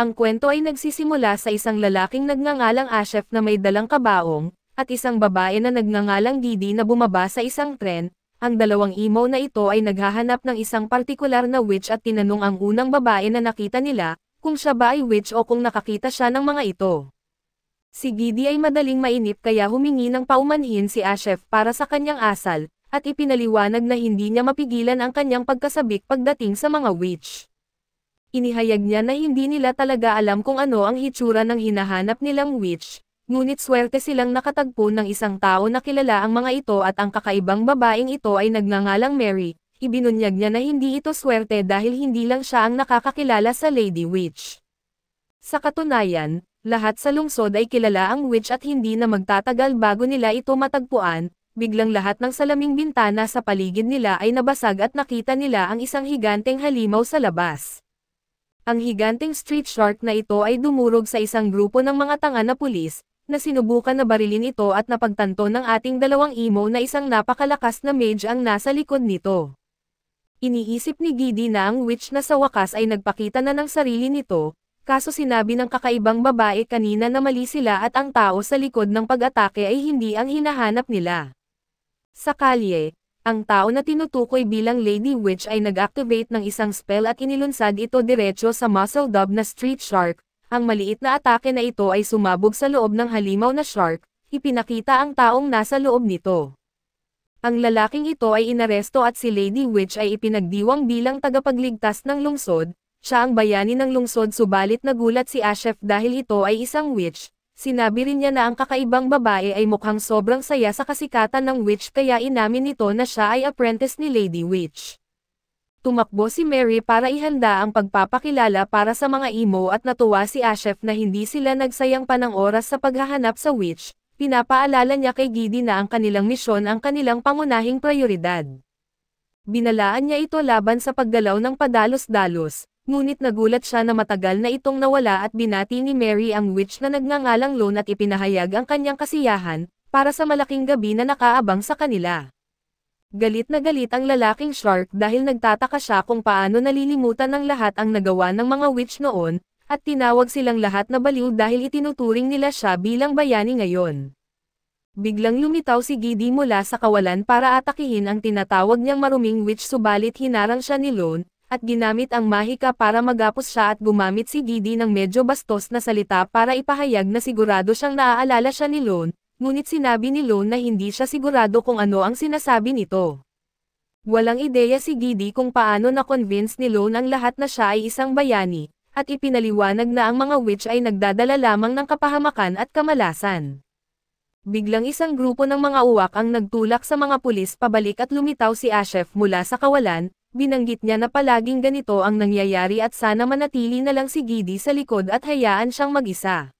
Ang kwento ay nagsisimula sa isang lalaking nagngangalang Ashef na may dalang kabaong, at isang babae na nagngangalang Didi na bumaba sa isang tren, ang dalawang imo na ito ay naghahanap ng isang partikular na witch at tinanong ang unang babae na nakita nila, kung siya ba ay witch o kung nakakita siya ng mga ito. Si Didi ay madaling mainip kaya humingi ng paumanhin si Ashef para sa kanyang asal, at ipinaliwanag na hindi niya mapigilan ang kanyang pagkasabik pagdating sa mga witch. Inihayag niya na hindi nila talaga alam kung ano ang hitsura ng hinahanap nilang witch, ngunit swerte silang nakatagpo ng isang tao na kilala ang mga ito at ang kakaibang babaeng ito ay nagngangalang Mary. Ibinunyag niya na hindi ito swerte dahil hindi lang siya ang nakakakilala sa Lady Witch. Sa katunayan, lahat sa lungsod ay kilala ang witch at hindi na magtatagal bago nila ito matagpuan, biglang lahat ng salaming bintana sa paligid nila ay nabasag at nakita nila ang isang higanteng halimaw sa labas. Ang higanting street shark na ito ay dumurog sa isang grupo ng mga tanga na pulis, na sinubukan na barilin ito at napagtanto ng ating dalawang emo na isang napakalakas na mage ang nasa likod nito. Iniisip ni Gidi na ang witch na sa wakas ay nagpakita na ng sarili nito, kaso sinabi ng kakaibang babae kanina na mali sila at ang tao sa likod ng pag-atake ay hindi ang hinahanap nila. Sa kalye, ang tao na tinutukoy bilang Lady Witch ay nag-activate ng isang spell at inilunsad ito diretso sa muscle dub na Street Shark. Ang maliit na atake na ito ay sumabog sa loob ng halimaw na shark, ipinakita ang taong nasa loob nito. Ang lalaking ito ay inaresto at si Lady Witch ay ipinagdiwang bilang tagapagligtas ng lungsod, siya ang bayani ng lungsod subalit nagulat si Ashef dahil ito ay isang witch, Sinabi rin niya na ang kakaibang babae ay mukhang sobrang saya sa kasikatan ng witch kaya inamin nito na siya ay apprentice ni Lady Witch. Tumakbo si Mary para ihanda ang pagpapakilala para sa mga imo at natuwa si Ashef na hindi sila nagsayang pa ng oras sa paghahanap sa witch, pinapaalala niya kay Gidi na ang kanilang misyon ang kanilang pangunahing prioridad. Binalaan niya ito laban sa paggalaw ng padalos-dalos, Ngunit nagulat siya na matagal na itong nawala at binati ni Mary ang witch na nagngangalang Lone at ipinahayag ang kanyang kasiyahan, para sa malaking gabi na nakaabang sa kanila. Galit na galit ang lalaking shark dahil nagtataka siya kung paano nalilimutan ng lahat ang nagawa ng mga witch noon, at tinawag silang lahat na baliw dahil itinuturing nila siya bilang bayani ngayon. Biglang lumitaw si Gidi mula sa kawalan para atakihin ang tinatawag niyang maruming witch subalit hinarang siya ni Lone, at ginamit ang mahika para magapos siya at gumamit si Gidi ng medyo bastos na salita para ipahayag na sigurado siyang naaalala siya ni Lone, ngunit sinabi ni Lone na hindi siya sigurado kung ano ang sinasabi nito. Walang ideya si Gidi kung paano na-convince ni Lone ang lahat na siya ay isang bayani, at ipinaliwanag na ang mga witch ay nagdadala lamang ng kapahamakan at kamalasan. Biglang isang grupo ng mga uwak ang nagtulak sa mga pulis pabalik at lumitaw si Ashef mula sa kawalan, Binanggit niya na palaging ganito ang nangyayari at sana manatili na lang si Gidi sa likod at hayaan siyang mag-isa.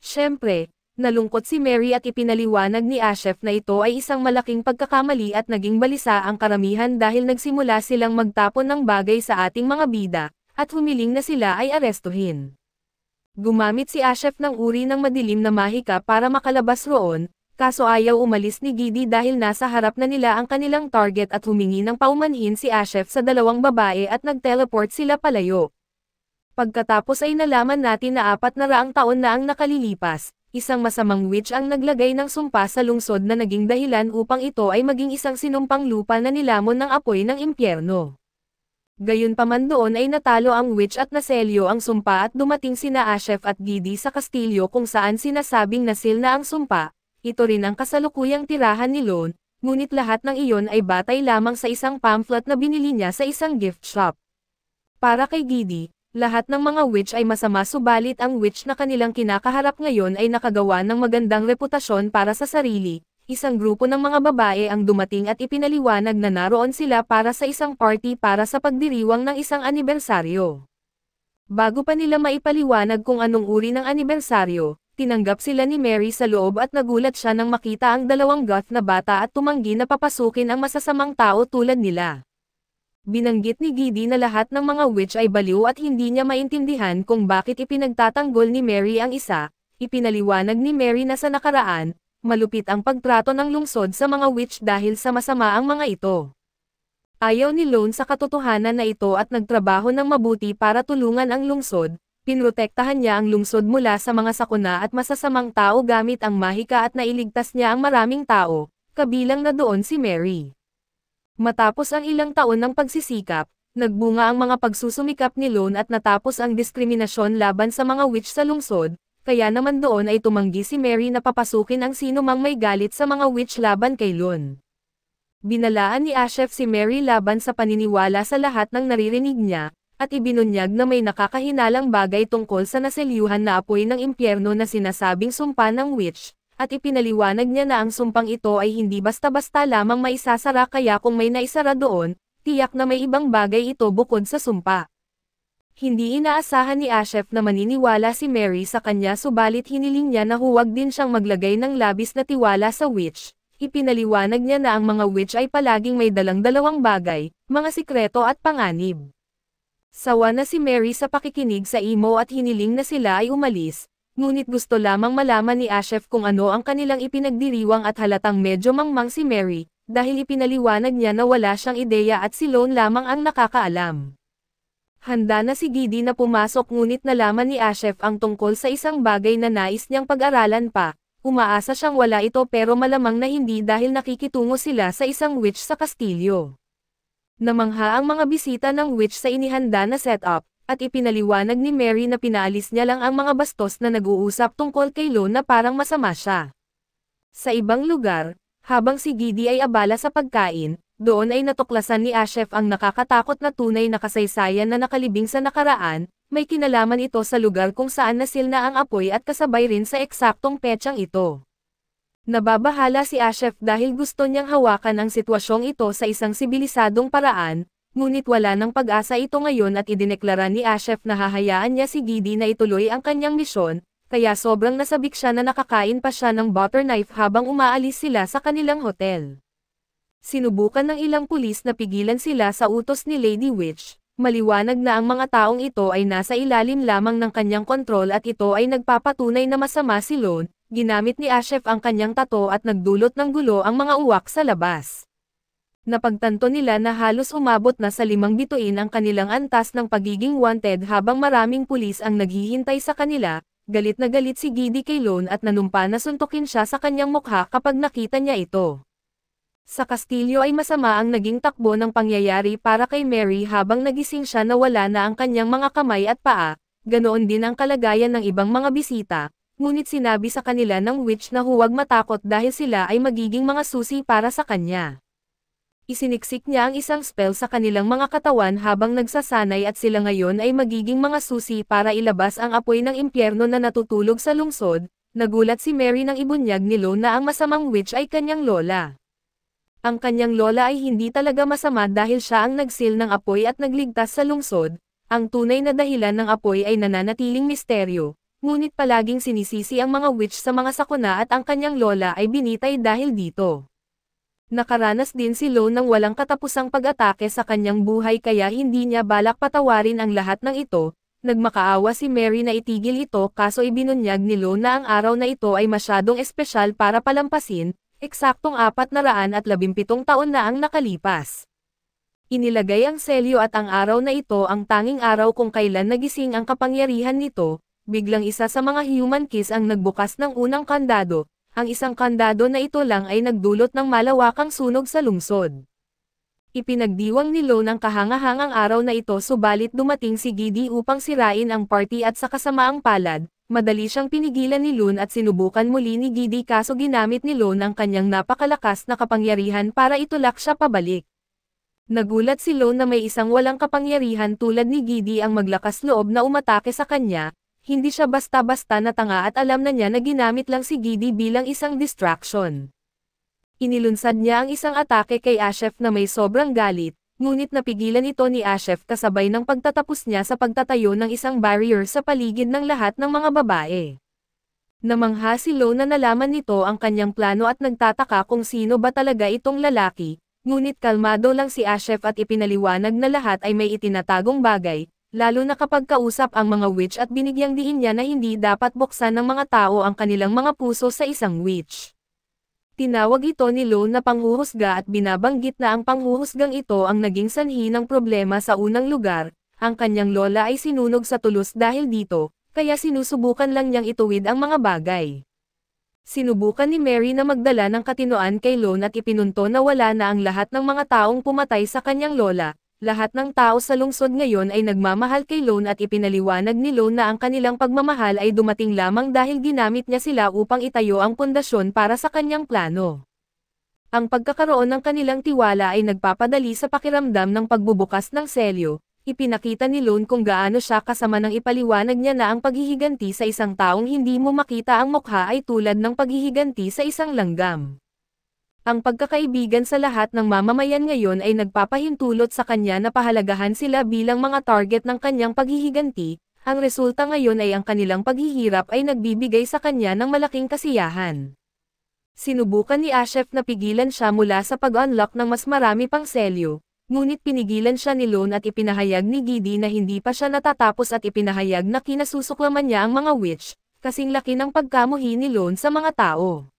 Siyempre, nalungkot si Mary at ipinaliwanag ni Ashef na ito ay isang malaking pagkakamali at naging balisa ang karamihan dahil nagsimula silang magtapon ng bagay sa ating mga bida, at humiling na sila ay arestuhin. Gumamit si Ashef ng uri ng madilim na mahika para makalabas roon, kaso ayaw umalis ni Gidi dahil nasa harap na nila ang kanilang target at humingi ng paumanhin si Ashef sa dalawang babae at nagteleport sila palayo. Pagkatapos ay nalaman natin na apat na raang taon na ang nakalilipas, isang masamang witch ang naglagay ng sumpa sa lungsod na naging dahilan upang ito ay maging isang sinumpang lupa na nilamon ng apoy ng impyerno. Gayunpaman doon ay natalo ang witch at naselyo ang sumpa at dumating sina Ashef at Gidi sa kastilyo kung saan sinasabing nasil na ang sumpa, ito rin ang kasalukuyang tirahan ni Lone, ngunit lahat ng iyon ay batay lamang sa isang pamphlet na binili niya sa isang gift shop. Para kay Gidi, lahat ng mga witch ay masama subalit ang witch na kanilang kinakaharap ngayon ay nakagawa ng magandang reputasyon para sa sarili, isang grupo ng mga babae ang dumating at ipinaliwanag na naroon sila para sa isang party para sa pagdiriwang ng isang anibersaryo. Bago pa nila maipaliwanag kung anong uri ng anibersaryo, Tinanggap sila ni Mary sa loob at nagulat siya nang makita ang dalawang goth na bata at tumanggi na papasukin ang masasamang tao tulad nila. Binanggit ni Gidi na lahat ng mga witch ay baliw at hindi niya maintindihan kung bakit ipinagtatanggol ni Mary ang isa, ipinaliwanag ni Mary na sa nakaraan, malupit ang pagtrato ng lungsod sa mga witch dahil sa masama ang mga ito. Ayaw ni Lone sa katotohanan na ito at nagtrabaho ng mabuti para tulungan ang lungsod, pinrotektahan niya ang lungsod mula sa mga sakuna at masasamang tao gamit ang mahika at nailigtas niya ang maraming tao, kabilang na doon si Mary. Matapos ang ilang taon ng pagsisikap, nagbunga ang mga pagsusumikap ni Lone at natapos ang diskriminasyon laban sa mga witch sa lungsod, kaya naman doon ay tumanggi si Mary na papasukin ang sino mang may galit sa mga witch laban kay Lone. Binalaan ni Ashef si Mary laban sa paniniwala sa lahat ng naririnig niya, at ibinunyag na may nakakahinalang bagay tungkol sa naselyuhan na apoy ng impyerno na sinasabing sumpa ng witch, at ipinaliwanag niya na ang sumpang ito ay hindi basta-basta lamang maisasara kaya kung may naisara doon, tiyak na may ibang bagay ito bukod sa sumpa. Hindi inaasahan ni Ashef na maniniwala si Mary sa kanya subalit hiniling niya na huwag din siyang maglagay ng labis na tiwala sa witch. Ipinaliwanag niya na ang mga witch ay palaging may dalang dalawang bagay, mga sikreto at panganib. Sawa na si Mary sa pakikinig sa imo at hiniling na sila ay umalis, ngunit gusto lamang malaman ni Ashef kung ano ang kanilang ipinagdiriwang at halatang medyo mangmang si Mary, dahil ipinaliwanag niya na wala siyang ideya at si Lone lamang ang nakakaalam. Handa na si Gidi na pumasok ngunit nalaman ni Ashef ang tungkol sa isang bagay na nais niyang pag-aralan pa. Umaasa siyang wala ito pero malamang na hindi dahil nakikitungo sila sa isang witch sa kastilyo. Namangha ang mga bisita ng witch sa inihanda na setup, at ipinaliwanag ni Mary na pinalis niya lang ang mga bastos na nag-uusap tungkol kay Lo na parang masama siya. Sa ibang lugar, habang si Gidi ay abala sa pagkain, doon ay natuklasan ni Ashef ang nakakatakot na tunay na kasaysayan na nakalibing sa nakaraan, may kinalaman ito sa lugar kung saan nasil na ang apoy at kasabay rin sa eksaktong petsang ito. Nababahala si Ashef dahil gusto niyang hawakan ang sitwasyong ito sa isang sibilisadong paraan, ngunit wala ng pag-asa ito ngayon at idineklara ni Ashef na hahayaan niya si Gidi na ituloy ang kanyang misyon, kaya sobrang nasabik siya na nakakain pa siya ng butter knife habang umaalis sila sa kanilang hotel. Sinubukan ng ilang pulis na pigilan sila sa utos ni Lady Witch, maliwanag na ang mga taong ito ay nasa ilalim lamang ng kanyang kontrol at ito ay nagpapatunay na masama si Lone, Ginamit ni Ashef ang kanyang tato at nagdulot ng gulo ang mga uwak sa labas. Napagtanto nila na halos umabot na sa limang bituin ang kanilang antas ng pagiging wanted habang maraming pulis ang naghihintay sa kanila, galit na galit si Gidi kay Lone at nanumpa na suntukin siya sa kanyang mukha kapag nakita niya ito. Sa kastilyo ay masama ang naging takbo ng pangyayari para kay Mary habang nagising siya na wala na ang kanyang mga kamay at paa, ganoon din ang kalagayan ng ibang mga bisita, Ngunit sinabi sa kanila ng witch na huwag matakot dahil sila ay magiging mga susi para sa kanya. Isiniksik niya ang isang spell sa kanilang mga katawan habang nagsasanay at sila ngayon ay magiging mga susi para ilabas ang apoy ng impyerno na natutulog sa lungsod, nagulat si Mary ng ibunyag ni Lo na ang masamang witch ay kanyang lola. Ang kanyang lola ay hindi talaga masama dahil siya ang nagsil ng apoy at nagligtas sa lungsod, ang tunay na dahilan ng apoy ay nananatiling misteryo, ngunit palaging sinisisi ang mga witch sa mga sakuna at ang kanyang lola ay binitay dahil dito. Nakaranas din si Lo ng walang katapusang pag-atake sa kanyang buhay kaya hindi niya balak patawarin ang lahat ng ito, nagmakaawa si Mary na itigil ito kaso ibinunyag ni Lo na ang araw na ito ay masyadong espesyal para palampasin, eksaktong apat na raan at labimpitong taon na ang nakalipas. Inilagay ang selyo at ang araw na ito ang tanging araw kung kailan nagising ang kapangyarihan nito, biglang isa sa mga human kiss ang nagbukas ng unang kandado, ang isang kandado na ito lang ay nagdulot ng malawakang sunog sa lungsod. Ipinagdiwang ni Lone ang kahangahangang araw na ito subalit dumating si Gidi upang sirain ang party at sa kasamaang palad, madali siyang pinigilan ni Lone at sinubukan muli ni Gidi kaso ginamit ni Lone ang kanyang napakalakas na kapangyarihan para itulak siya pabalik. Nagulat si Lone na may isang walang kapangyarihan tulad ni Gidi ang maglakas loob na umatake sa kanya, hindi siya basta-basta natanga at alam na niya na ginamit lang si Gidi bilang isang distraction. Inilunsad niya ang isang atake kay Ashef na may sobrang galit, ngunit napigilan ito ni Ashef kasabay ng pagtatapos niya sa pagtatayo ng isang barrier sa paligid ng lahat ng mga babae. Namangha si Lo na nalaman nito ang kanyang plano at nagtataka kung sino ba talaga itong lalaki, Ngunit kalmado lang si Ashef at ipinaliwanag na lahat ay may itinatagong bagay, lalo na kapag kausap ang mga witch at binigyang diin niya na hindi dapat buksan ng mga tao ang kanilang mga puso sa isang witch. Tinawag ito ni Lo na panghuhusga at binabanggit na ang panghuhusgang ito ang naging sanhi ng problema sa unang lugar, ang kanyang lola ay sinunog sa tulos dahil dito, kaya sinusubukan lang niyang ituwid ang mga bagay. Sinubukan ni Mary na magdala ng katinoan kay Lone at ipinunto na wala na ang lahat ng mga taong pumatay sa kanyang lola, lahat ng tao sa lungsod ngayon ay nagmamahal kay Lone at ipinaliwanag ni Lone na ang kanilang pagmamahal ay dumating lamang dahil ginamit niya sila upang itayo ang pundasyon para sa kanyang plano. Ang pagkakaroon ng kanilang tiwala ay nagpapadali sa pakiramdam ng pagbubukas ng selyo, ipinakita ni Lone kung gaano siya kasama nang ipaliwanag niya na ang paghihiganti sa isang taong hindi mo makita ang mukha ay tulad ng paghihiganti sa isang langgam ang pagkakaibigan sa lahat ng mamamayan ngayon ay nagpapahintulot sa kanya na pahalagahan sila bilang mga target ng kanyang paghihiganti, ang resulta ngayon ay ang kanilang paghihirap ay nagbibigay sa kanya ng malaking kasiyahan. Sinubukan ni Ashef na pigilan siya mula sa pag-unlock ng mas marami pang selyo, ngunit pinigilan siya ni Lone at ipinahayag ni Gidi na hindi pa siya natatapos at ipinahayag na kinasusuklaman niya ang mga witch, kasing laki ng pagkamuhi ni Lone sa mga tao.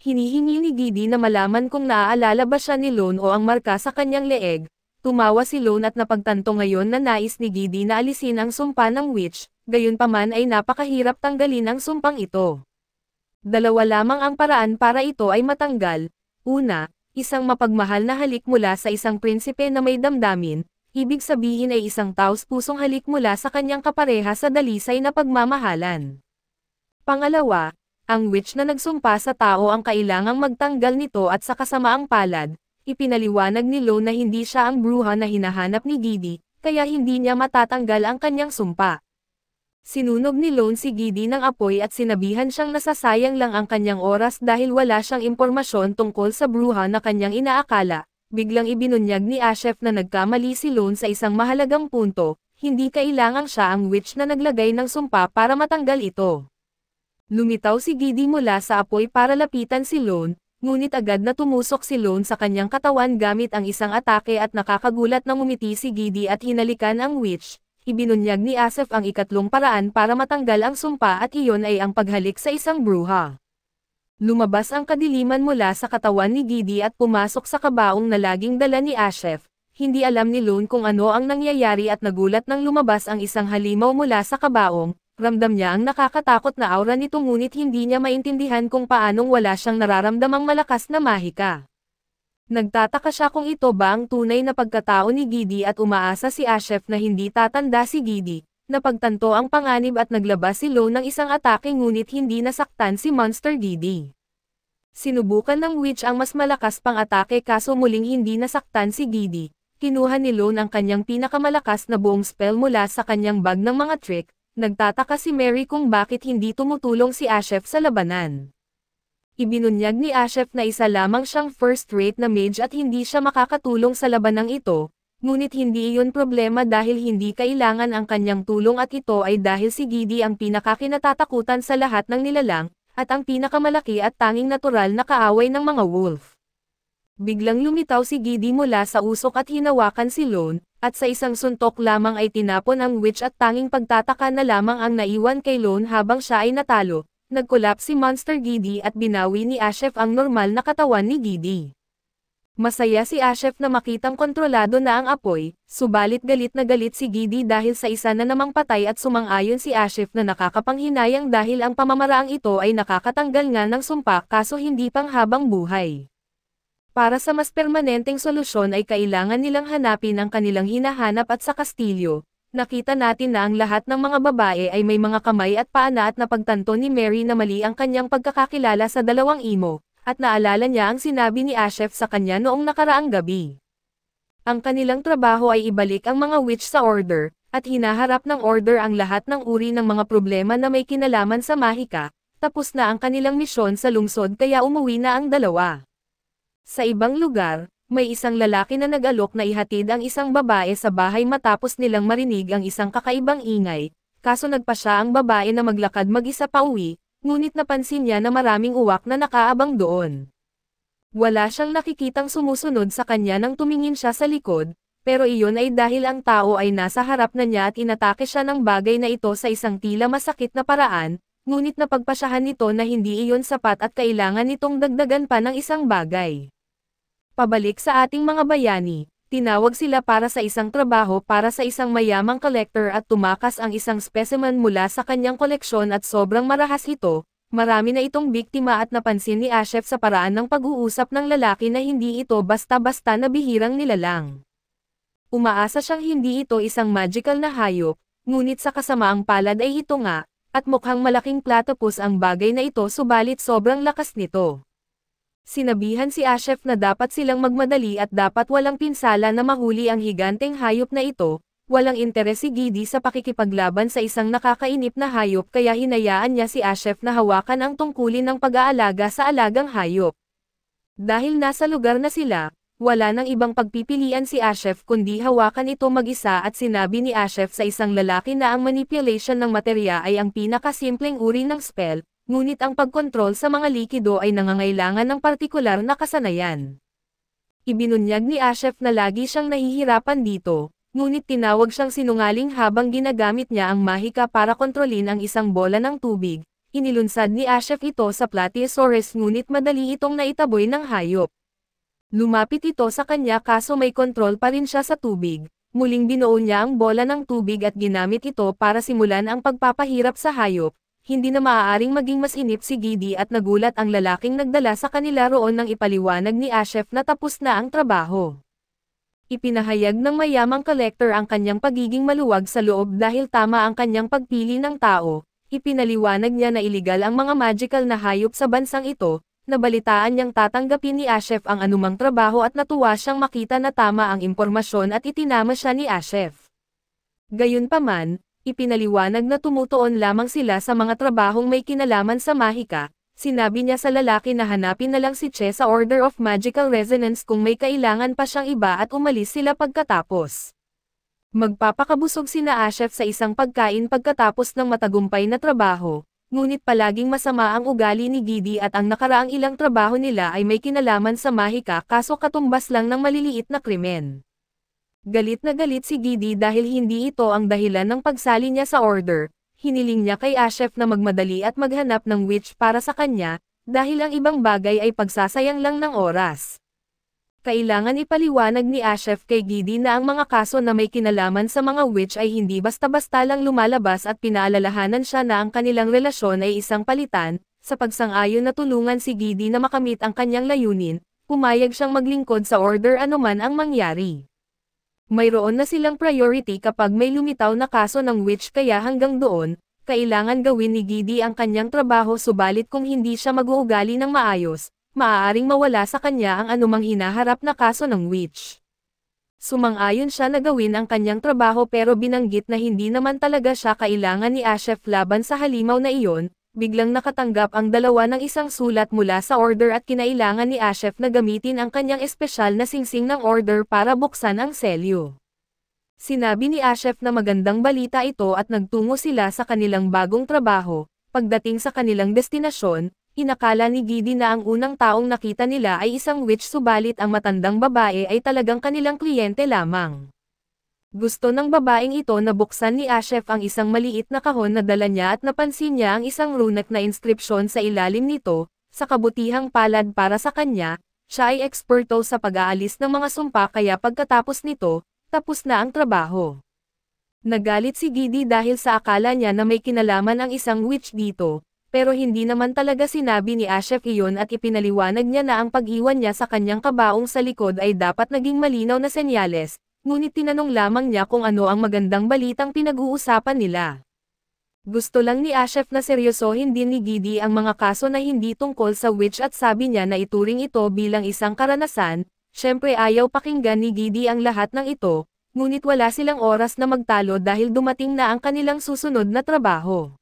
Hinihingi ni Didi na malaman kung naaalala ba siya ni Lone o ang marka sa kanyang leeg. Tumawa si Lone at napagtanto ngayon na nais ni Didi na alisin ang sumpa ng witch, gayunpaman ay napakahirap tanggalin ang sumpang ito. Dalawa lamang ang paraan para ito ay matanggal. Una, isang mapagmahal na halik mula sa isang prinsipe na may damdamin, ibig sabihin ay isang taos pusong halik mula sa kanyang kapareha sa dalisay na pagmamahalan. Pangalawa, ang witch na nagsumpa sa tao ang kailangang magtanggal nito at sa kasamaang palad, ipinaliwanag ni Lo na hindi siya ang bruha na hinahanap ni Gidi, kaya hindi niya matatanggal ang kanyang sumpa. Sinunog ni Lone si Gidi ng apoy at sinabihan siyang nasasayang lang ang kanyang oras dahil wala siyang impormasyon tungkol sa bruha na kanyang inaakala. Biglang ibinunyag ni Ashef na nagkamali si Lone sa isang mahalagang punto, hindi kailangang siya ang witch na naglagay ng sumpa para matanggal ito. Lumitaw si Gidi mula sa apoy para lapitan si Lone, ngunit agad na tumusok si Lone sa kanyang katawan gamit ang isang atake at nakakagulat na umiti si Gidi at hinalikan ang witch. Ibinunyag ni Asef ang ikatlong paraan para matanggal ang sumpa at iyon ay ang paghalik sa isang bruha. Lumabas ang kadiliman mula sa katawan ni Gidi at pumasok sa kabaong na laging dala ni Asef. Hindi alam ni Lone kung ano ang nangyayari at nagulat nang lumabas ang isang halimaw mula sa kabaong, Ramdam niya ang nakakatakot na aura nito ngunit hindi niya maintindihan kung paanong wala siyang nararamdamang malakas na mahika. Nagtataka siya kung ito ba ang tunay na pagkatao ni Gidi at umaasa si Ashef na hindi tatanda si Gidi, napagtanto ang panganib at naglabas si Lo ng isang atake ngunit hindi nasaktan si Monster Didi. Sinubukan ng witch ang mas malakas pang atake kaso muling hindi nasaktan si Gidi. Kinuha ni Lone ang kanyang pinakamalakas na buong spell mula sa kanyang bag ng mga trick, Nagtataka si Mary kung bakit hindi tumutulong si Ashef sa labanan. Ibinunyag ni Ashef na isa lamang siyang first-rate na mage at hindi siya makakatulong sa labanang ito, ngunit hindi iyon problema dahil hindi kailangan ang kanyang tulong at ito ay dahil si Gidi ang pinakakinatatakutan sa lahat ng nilalang, at ang pinakamalaki at tanging natural na kaaway ng mga wolf. Biglang lumitaw si Gidi mula sa usok at hinawakan si Lone, at sa isang suntok lamang ay tinapon ang witch at tanging pagtataka na lamang ang naiwan kay Lone habang siya ay natalo, nagkulap si Monster Gidi at binawi ni Ashef ang normal na katawan ni Gidi. Masaya si Ashef na makitang kontrolado na ang apoy, subalit galit na galit si Gidi dahil sa isa na namang patay at sumang-ayon si Ashef na nakakapanghinayang dahil ang pamamaraang ito ay nakakatanggal nga ng sumpa kaso hindi pang habang buhay. Para sa mas permanenteng solusyon ay kailangan nilang hanapin ang kanilang hinahanap at sa Kastilyo, nakita natin na ang lahat ng mga babae ay may mga kamay at paana at napagtanto ni Mary na mali ang kanyang pagkakakilala sa dalawang imo, at naalala niya ang sinabi ni Ashef sa kanya noong nakaraang gabi. Ang kanilang trabaho ay ibalik ang mga witch sa order, at hinaharap ng order ang lahat ng uri ng mga problema na may kinalaman sa mahika, tapos na ang kanilang misyon sa lungsod kaya umuwi na ang dalawa. Sa ibang lugar, may isang lalaki na nag-alok na ihatid ang isang babae sa bahay matapos nilang marinig ang isang kakaibang ingay, kaso nagpa siya ang babae na maglakad mag-isa pa uwi, ngunit napansin niya na maraming uwak na nakaabang doon. Wala siyang nakikitang sumusunod sa kanya nang tumingin siya sa likod, pero iyon ay dahil ang tao ay nasa harap na niya at inatake siya ng bagay na ito sa isang tila masakit na paraan, ngunit napagpasahan nito na hindi iyon sapat at kailangan nitong dagdagan pa ng isang bagay. Pabalik sa ating mga bayani, tinawag sila para sa isang trabaho para sa isang mayamang collector at tumakas ang isang specimen mula sa kanyang koleksyon at sobrang marahas ito, Marami na itong biktima at napansin ni Ashef sa paraan ng pag-uusap ng lalaki na hindi ito basta-basta na bihirang nilalang. Umaasa siyang hindi ito isang magical na hayop, ngunit sa kasamaang palad ay ito nga, at mukhang malaking platypus ang bagay na ito subalit sobrang lakas nito. Sinabihan si Ashef na dapat silang magmadali at dapat walang pinsala na mahuli ang higanteng hayop na ito, walang interes si Gidi sa pakikipaglaban sa isang nakakainip na hayop kaya hinayaan niya si Ashef na hawakan ang tungkulin ng pag-aalaga sa alagang hayop. Dahil nasa lugar na sila, wala nang ibang pagpipilian si Ashef kundi hawakan ito mag-isa at sinabi ni Ashef sa isang lalaki na ang manipulation ng materya ay ang pinakasimpleng uri ng spell, ngunit ang pagkontrol sa mga likido ay nangangailangan ng partikular na kasanayan. Ibinunyag ni Ashef na lagi siyang nahihirapan dito, ngunit tinawag siyang sinungaling habang ginagamit niya ang mahika para kontrolin ang isang bola ng tubig, inilunsad ni Ashef ito sa Plateosaurus ngunit madali itong naitaboy ng hayop. Lumapit ito sa kanya kaso may kontrol pa rin siya sa tubig. Muling binuo niya ang bola ng tubig at ginamit ito para simulan ang pagpapahirap sa hayop. Hindi na maaaring maging mas inip si Gidi at nagulat ang lalaking nagdala sa kanila roon ng ipaliwanag ni Ashef na tapos na ang trabaho. Ipinahayag ng mayamang collector ang kanyang pagiging maluwag sa loob dahil tama ang kanyang pagpili ng tao, Ipinaliwanag niya na iligal ang mga magical na hayop sa bansang ito, nabalitaan niyang tatanggapin ni Ashef ang anumang trabaho at natuwa siyang makita na tama ang impormasyon at itinama siya ni Ashef. Gayunpaman, ipinaliwanag na tumutuon lamang sila sa mga trabahong may kinalaman sa mahika, sinabi niya sa lalaki na hanapin na lang si Che sa Order of Magical Resonance kung may kailangan pa siyang iba at umalis sila pagkatapos. Magpapakabusog sina Ashef sa isang pagkain pagkatapos ng matagumpay na trabaho, ngunit palaging masama ang ugali ni Gidi at ang nakaraang ilang trabaho nila ay may kinalaman sa mahika kaso katumbas lang ng maliliit na krimen. Galit na galit si Gidi dahil hindi ito ang dahilan ng pagsali niya sa order, hiniling niya kay Ashef na magmadali at maghanap ng witch para sa kanya, dahil ang ibang bagay ay pagsasayang lang ng oras. Kailangan ipaliwanag ni Ashef kay Gidi na ang mga kaso na may kinalaman sa mga witch ay hindi basta-basta lang lumalabas at pinaalalahanan siya na ang kanilang relasyon ay isang palitan, sa pagsang-ayon na tulungan si Gidi na makamit ang kanyang layunin, pumayag siyang maglingkod sa order anuman ang mangyari. Mayroon na silang priority kapag may lumitaw na kaso ng witch kaya hanggang doon, kailangan gawin ni Gidi ang kanyang trabaho subalit kung hindi siya mag-uugali ng maayos, maaaring mawala sa kanya ang anumang hinaharap na kaso ng witch. Sumang-ayon siya na gawin ang kanyang trabaho pero binanggit na hindi naman talaga siya kailangan ni Ashef laban sa halimaw na iyon, biglang nakatanggap ang dalawa ng isang sulat mula sa order at kinailangan ni Ashef na gamitin ang kanyang espesyal na singsing ng order para buksan ang selyo. Sinabi ni Ashef na magandang balita ito at nagtungo sila sa kanilang bagong trabaho, pagdating sa kanilang destinasyon, Inakala ni Gidi na ang unang taong nakita nila ay isang witch subalit ang matandang babae ay talagang kanilang kliyente lamang. Gusto ng babaeng ito na buksan ni Ashef ang isang maliit na kahon na dala niya at napansin niya ang isang runic na inscription sa ilalim nito, sa kabutihang palad para sa kanya, siya ay eksperto sa pag-aalis ng mga sumpa kaya pagkatapos nito, tapos na ang trabaho. Nagalit si Gidi dahil sa akala niya na may kinalaman ang isang witch dito, pero hindi naman talaga sinabi ni Ashef iyon at ipinaliwanag niya na ang pag-iwan niya sa kanyang kabaong sa likod ay dapat naging malinaw na senyales, ngunit tinanong lamang niya kung ano ang magandang balitang pinag-uusapan nila. Gusto lang ni Ashef na seryosohin din ni Gidi ang mga kaso na hindi tungkol sa witch at sabi niya na ituring ito bilang isang karanasan, syempre ayaw pakinggan ni Gidi ang lahat ng ito, ngunit wala silang oras na magtalo dahil dumating na ang kanilang susunod na trabaho.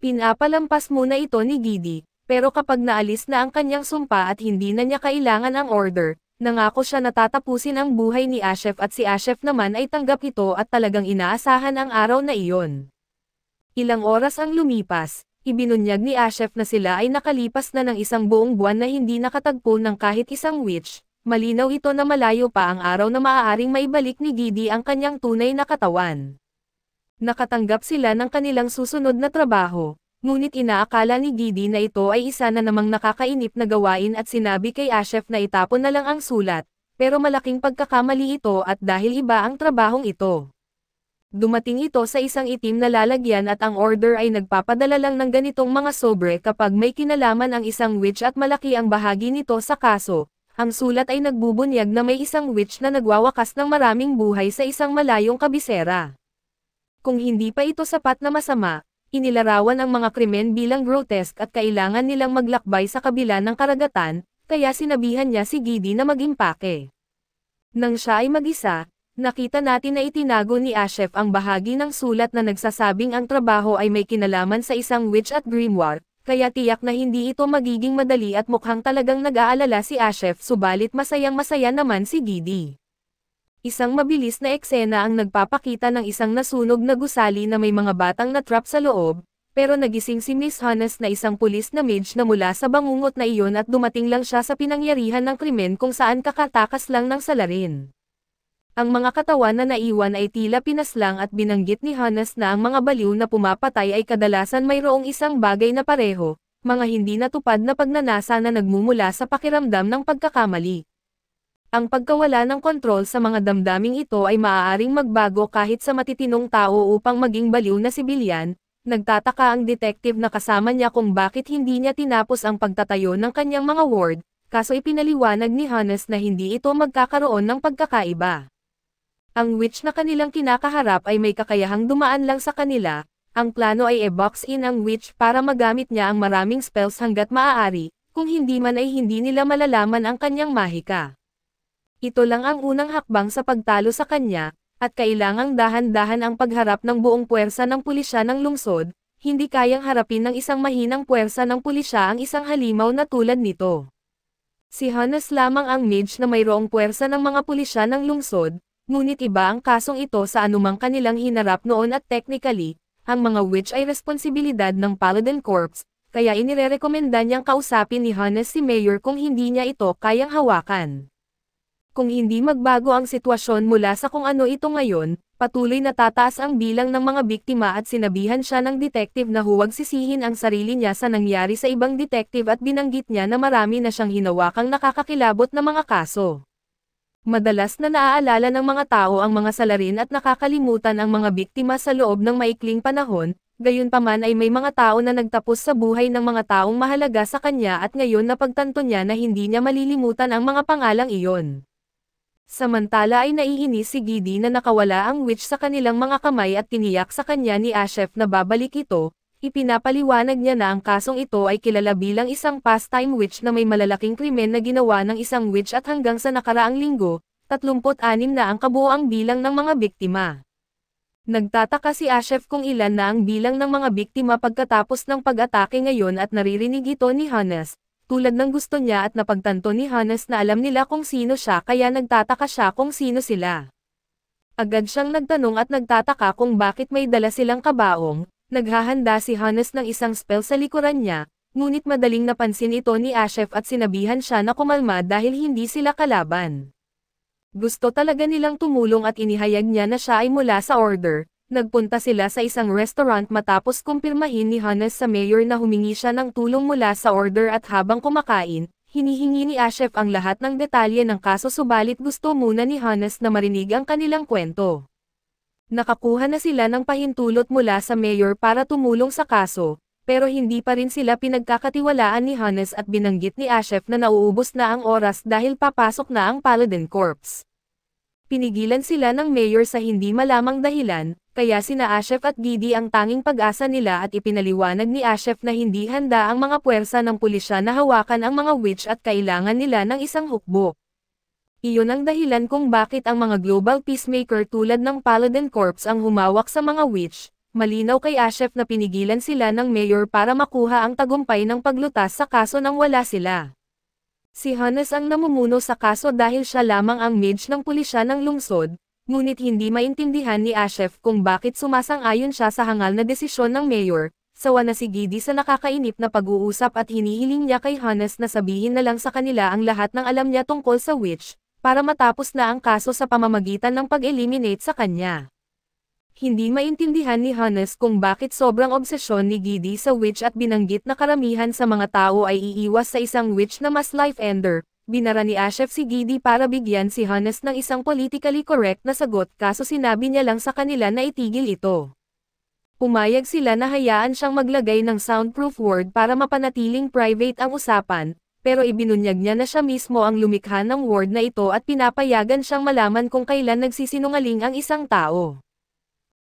Pinapalampas muna ito ni Gidi, pero kapag naalis na ang kanyang sumpa at hindi na niya kailangan ang order, nangako siya na tatapusin ang buhay ni Ashef at si Ashef naman ay tanggap ito at talagang inaasahan ang araw na iyon. Ilang oras ang lumipas, ibinunyag ni Ashef na sila ay nakalipas na ng isang buong buwan na hindi nakatagpo ng kahit isang witch, malinaw ito na malayo pa ang araw na maaaring maibalik ni Gidi ang kanyang tunay na katawan nakatanggap sila ng kanilang susunod na trabaho. Ngunit inaakala ni Gidi na ito ay isa na namang nakakainip na gawain at sinabi kay Ashef na itapon na lang ang sulat, pero malaking pagkakamali ito at dahil iba ang trabahong ito. Dumating ito sa isang itim na lalagyan at ang order ay nagpapadala lang ng ganitong mga sobre kapag may kinalaman ang isang witch at malaki ang bahagi nito sa kaso. Ang sulat ay nagbubunyag na may isang witch na nagwawakas ng maraming buhay sa isang malayong kabisera. Kung hindi pa ito sapat na masama, inilarawan ang mga krimen bilang grotesque at kailangan nilang maglakbay sa kabila ng karagatan, kaya sinabihan niya si Gidi na maging pake. Nang siya ay mag-isa, nakita natin na itinago ni Ashef ang bahagi ng sulat na nagsasabing ang trabaho ay may kinalaman sa isang witch at grimoire, kaya tiyak na hindi ito magiging madali at mukhang talagang nag-aalala si Ashef subalit masayang masaya naman si Gidi. Isang mabilis na eksena ang nagpapakita ng isang nasunog na gusali na may mga batang natrap sa loob, pero nagising si Miss Hannes na isang pulis na mage na mula sa bangungot na iyon at dumating lang siya sa pinangyarihan ng krimen kung saan kakatakas lang ng salarin. Ang mga katawan na naiwan ay tila pinaslang at binanggit ni Hannes na ang mga baliw na pumapatay ay kadalasan mayroong isang bagay na pareho, mga hindi natupad na pagnanasa na nagmumula sa pakiramdam ng pagkakamali. Ang pagkawala ng kontrol sa mga damdaming ito ay maaaring magbago kahit sa matitinong tao upang maging baliw na sibilyan, nagtataka ang detective na kasama niya kung bakit hindi niya tinapos ang pagtatayo ng kanyang mga ward, kaso ipinaliwanag ni Hannes na hindi ito magkakaroon ng pagkakaiba. Ang witch na kanilang kinakaharap ay may kakayahang dumaan lang sa kanila, ang plano ay e-box in ang witch para magamit niya ang maraming spells hanggat maaari, kung hindi man ay hindi nila malalaman ang kanyang mahika. Ito lang ang unang hakbang sa pagtalo sa kanya, at kailangang dahan-dahan ang pagharap ng buong puwersa ng pulisya ng lungsod, hindi kayang harapin ng isang mahinang puwersa ng pulisya ang isang halimaw na tulad nito. Si Hannes lamang ang mage na mayroong puwersa ng mga pulisya ng lungsod, ngunit iba ang kasong ito sa anumang kanilang hinarap noon at technically, ang mga witch ay responsibilidad ng Paladin Corps, kaya inirekomenda niyang kausapin ni Hannes si Mayor kung hindi niya ito kayang hawakan. Kung hindi magbago ang sitwasyon mula sa kung ano ito ngayon, patuloy na tataas ang bilang ng mga biktima at sinabihan siya ng detective na huwag sisihin ang sarili niya sa nangyari sa ibang detective at binanggit niya na marami na siyang hinawakang nakakakilabot na mga kaso. Madalas na naaalala ng mga tao ang mga salarin at nakakalimutan ang mga biktima sa loob ng maikling panahon, gayunpaman ay may mga tao na nagtapos sa buhay ng mga taong mahalaga sa kanya at ngayon napagtanto niya na hindi niya malilimutan ang mga pangalang iyon. Samantala ay naiinis si Gidi na nakawala ang witch sa kanilang mga kamay at tiniyak sa kanya ni Ashef na babalik ito, ipinapaliwanag niya na ang kasong ito ay kilala bilang isang pastime witch na may malalaking krimen na ginawa ng isang witch at hanggang sa nakaraang linggo, 36 na ang kabuoang bilang ng mga biktima. Nagtataka si Ashef kung ilan na ang bilang ng mga biktima pagkatapos ng pag-atake ngayon at naririnig ito ni Hannes, tulad ng gusto niya at napagtanto ni Hannes na alam nila kung sino siya kaya nagtataka siya kung sino sila. Agad siyang nagtanong at nagtataka kung bakit may dala silang kabaong, naghahanda si Hannes ng isang spell sa likuran niya, ngunit madaling napansin ito ni Ashef at sinabihan siya na kumalma dahil hindi sila kalaban. Gusto talaga nilang tumulong at inihayag niya na siya ay mula sa order, Nagpunta sila sa isang restaurant matapos kumpirmahin ni Hannes sa mayor na humingi siya ng tulong mula sa order at habang kumakain, hinihingi ni Ashef ang lahat ng detalye ng kaso subalit gusto muna ni Hannes na marinig ang kanilang kwento. Nakakuha na sila ng pahintulot mula sa mayor para tumulong sa kaso, pero hindi pa rin sila pinagkakatiwalaan ni Hannes at binanggit ni Ashef na nauubos na ang oras dahil papasok na ang Paladin Corps. Pinigilan sila ng mayor sa hindi malamang dahilan, kaya sina Ashef at Gidi ang tanging pag-asa nila at ipinaliwanag ni Ashef na hindi handa ang mga puwersa ng pulisya na hawakan ang mga witch at kailangan nila ng isang hukbo. Iyon ang dahilan kung bakit ang mga global peacemaker tulad ng Paladin Corps ang humawak sa mga witch, Malinaw kay Ashef na pinigilan sila ng mayor para makuha ang tagumpay ng paglutas sa kaso nang wala sila. Si Hannes ang namumuno sa kaso dahil siya lamang ang mage ng pulisya ng lungsod, ngunit hindi maintindihan ni Ashef kung bakit sumasang-ayon siya sa hangal na desisyon ng mayor, sawa na si Gidi sa nakakainip na pag-uusap at hinihiling niya kay Hannes na sabihin na lang sa kanila ang lahat ng alam niya tungkol sa witch, para matapos na ang kaso sa pamamagitan ng pag-eliminate sa kanya. Hindi maintindihan ni Hannes kung bakit sobrang obsesyon ni Gidi sa witch at binanggit na karamihan sa mga tao ay iiwas sa isang witch na mas life-ender, binara ni Ashef si Gidi para bigyan si Hannes ng isang politically correct na sagot kaso sinabi niya lang sa kanila na itigil ito. Umayag sila na hayaan siyang maglagay ng soundproof word para mapanatiling private ang usapan, pero ibinunyag niya na siya mismo ang lumikha ng word na ito at pinapayagan siyang malaman kung kailan nagsisinungaling ang isang tao.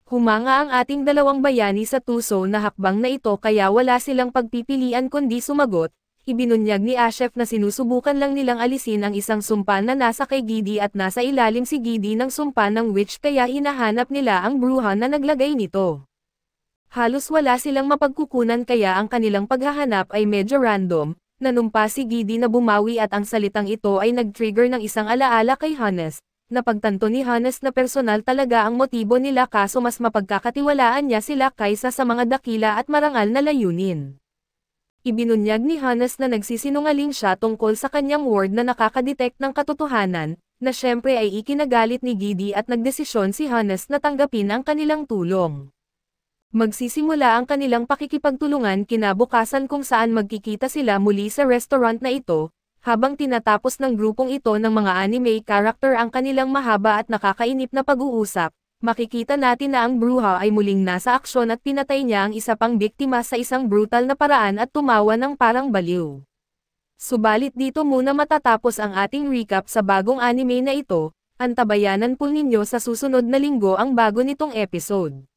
Humanga ang ating dalawang bayani sa tuso na hakbang na ito kaya wala silang pagpipilian kundi sumagot, ibinunyag ni Ashef na sinusubukan lang nilang alisin ang isang sumpa na nasa kay Gidi at nasa ilalim si Gidi ng sumpa ng witch kaya hinahanap nila ang bruha na naglagay nito. Halos wala silang mapagkukunan kaya ang kanilang paghahanap ay medyo random, nanumpa si Gidi na bumawi at ang salitang ito ay nag-trigger ng isang alaala kay Hannes, pagtanto ni Hannes na personal talaga ang motibo nila kaso mas mapagkakatiwalaan niya sila kaysa sa mga dakila at marangal na layunin. Ibinunyag ni Hanas na nagsisinungaling siya tungkol sa kanyang ward na nakakadetect ng katotohanan, na siyempre ay ikinagalit ni Gidi at nagdesisyon si Hanas na tanggapin ang kanilang tulong. Magsisimula ang kanilang pakikipagtulungan kinabukasan kung saan magkikita sila muli sa restaurant na ito, habang tinatapos ng grupong ito ng mga anime character ang kanilang mahaba at nakakainip na pag-uusap, makikita natin na ang bruha ay muling nasa aksyon at pinatay niya ang isa pang biktima sa isang brutal na paraan at tumawa ng parang baliw. Subalit dito muna matatapos ang ating recap sa bagong anime na ito, antabayanan po ninyo sa susunod na linggo ang bago nitong episode.